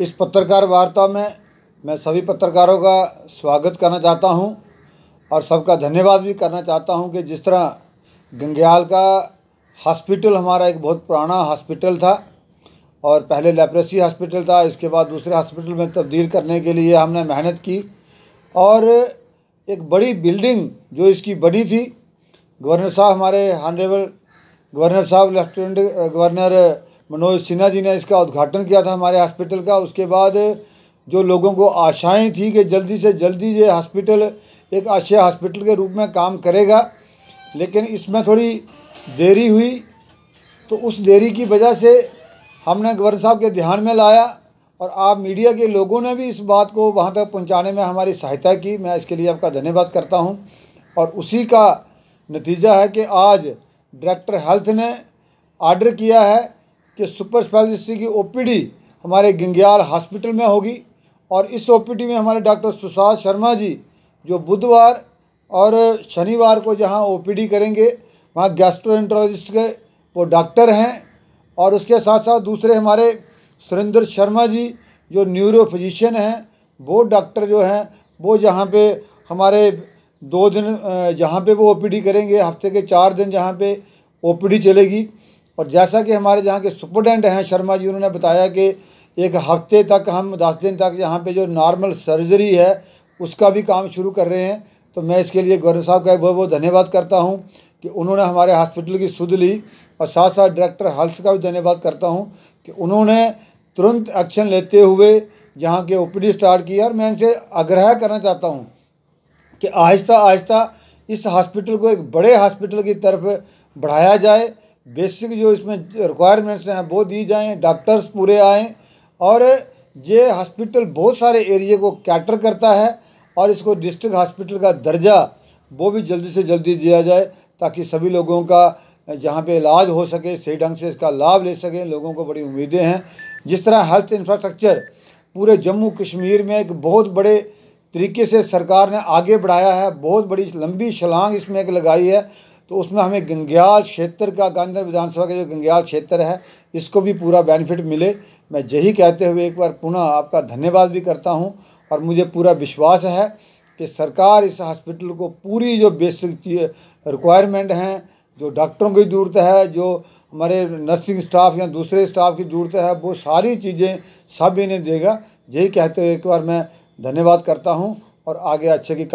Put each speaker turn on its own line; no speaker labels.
इस पत्रकार वार्ता में मैं सभी पत्रकारों का स्वागत करना चाहता हूं और सबका धन्यवाद भी करना चाहता हूं कि जिस तरह गंग्याल का हॉस्पिटल हमारा एक बहुत पुराना हॉस्पिटल था और पहले लेप्रेसी हॉस्पिटल था इसके बाद दूसरे हॉस्पिटल में तब्दील करने के लिए हमने मेहनत की और एक बड़ी बिल्डिंग जो इसकी बनी थी गवर्नर साहब हमारे हॉनरेबल गवर्नर साहब लेफ्टिनेंट गवर्नर मनोज सिन्हा जी ने इसका उद्घाटन किया था हमारे हॉस्पिटल का उसके बाद जो लोगों को आशाएं थी कि जल्दी से जल्दी ये हॉस्पिटल एक अच्छे हॉस्पिटल के रूप में काम करेगा लेकिन इसमें थोड़ी देरी हुई तो उस देरी की वजह से हमने गवर्नर साहब के ध्यान में लाया और आप मीडिया के लोगों ने भी इस बात को वहाँ तक पहुँचाने में हमारी सहायता की मैं इसके लिए आपका धन्यवाद करता हूँ और उसी का नतीजा है कि आज डायरेक्टर हेल्थ ने आर्डर किया है कि सुपर स्पेशलिस्टी की ओपीडी हमारे गंग्याल हॉस्पिटल में होगी और इस ओपीडी में हमारे डॉक्टर सुशांत शर्मा जी जो बुधवार और शनिवार को जहां ओपीडी करेंगे वहां गैस्ट्रोएंट्रोलॉजिस्ट के वो डॉक्टर हैं और उसके साथ साथ दूसरे हमारे सुरेंद्र शर्मा जी जो न्यूरो फिजिशियन हैं वो डॉक्टर जो हैं वो जहाँ पे हमारे दो दिन जहाँ पे वो ओपीडी करेंगे हफ्ते के चार दिन जहाँ पे ओपीडी चलेगी और जैसा कि हमारे यहाँ के सुपरडेंट हैं शर्मा जी उन्होंने बताया कि एक हफ्ते तक हम दस दिन तक यहाँ पे जो नॉर्मल सर्जरी है उसका भी काम शुरू कर रहे हैं तो मैं इसके लिए गवर्नर साहब का बहुत बहुत धन्यवाद करता हूँ कि उन्होंने हमारे हॉस्पिटल की सुध ली और साथ साथ डायरेक्टर हेल्थ का भी धन्यवाद करता हूँ कि उन्होंने तुरंत एक्शन लेते हुए यहाँ के ओ स्टार्ट की और मैं इनसे आग्रह करना चाहता हूँ कि आहिस्ता आहिस्ता इस हॉस्पिटल को एक बड़े हॉस्पिटल की तरफ बढ़ाया जाए बेसिक जो इसमें रिक्वायरमेंट्स हैं वो दी जाएँ डॉक्टर्स पूरे आएँ और ये हॉस्पिटल बहुत सारे एरिए को कैटर करता है और इसको डिस्ट्रिक्ट हॉस्पिटल का दर्जा वो भी जल्दी से जल्दी दिया जाए ताकि सभी लोगों का जहाँ पे इलाज हो सके सही ढंग से इसका लाभ ले सकें लोगों को बड़ी उम्मीदें हैं जिस तरह हेल्थ इंफ्रास्ट्रक्चर पूरे जम्मू कश्मीर में एक बहुत बड़े तरीके से सरकार ने आगे बढ़ाया है बहुत बड़ी लंबी छलांग इसमें एक लगाई है तो उसमें हमें गंग्याल क्षेत्र का गांधीनगर विधानसभा का जो गंग्याल क्षेत्र है इसको भी पूरा बेनिफिट मिले मैं यही कहते हुए एक बार पुनः आपका धन्यवाद भी करता हूँ और मुझे पूरा विश्वास है कि सरकार इस हॉस्पिटल को पूरी जो बेसिक रिक्वायरमेंट हैं जो डॉक्टरों की ज़रूरत है जो हमारे नर्सिंग स्टाफ या दूसरे स्टाफ की ज़रूरत है वो सारी चीज़ें सब इन्हें देगा यही कहते हुए एक बार मैं धन्यवाद करता हूँ और आगे अच्छे की